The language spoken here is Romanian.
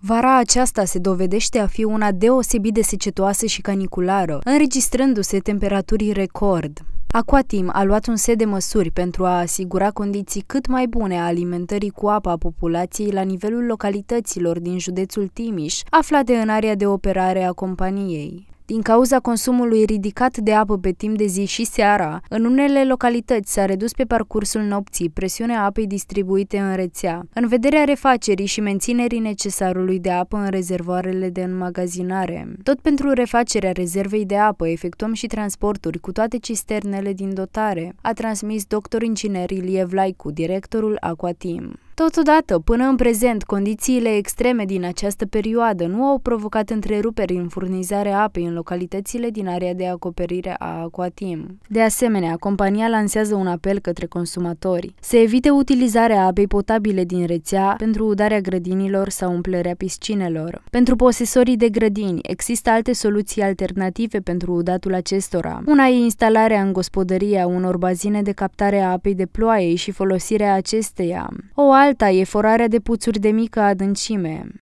Vara aceasta se dovedește a fi una deosebit de secetoasă și caniculară, înregistrându-se temperaturi record. Aquatim a luat un set de măsuri pentru a asigura condiții cât mai bune a alimentării cu apa a populației la nivelul localităților din județul Timiș, aflate în area de operare a companiei. Din cauza consumului ridicat de apă pe timp de zi și seara, în unele localități s-a redus pe parcursul nopții presiunea apei distribuite în rețea. În vederea refacerii și menținerii necesarului de apă în rezervoarele de înmagazinare, tot pentru refacerea rezervei de apă efectuăm și transporturi cu toate cisternele din dotare, a transmis doctor inginer Ilie Vlaicu, directorul Aquatim. Totodată, până în prezent, condițiile extreme din această perioadă nu au provocat întreruperi în furnizarea apei în localitățile din area de acoperire a Aquatim. De asemenea, compania lansează un apel către consumatori. Se evite utilizarea apei potabile din rețea pentru udarea grădinilor sau umplerea piscinelor. Pentru posesorii de grădini, există alte soluții alternative pentru udatul acestora. Una e instalarea în gospodărie a unor bazine de captare a apei de ploaie și folosirea acesteia. O Alta e forarea de puțuri de mică adâncime.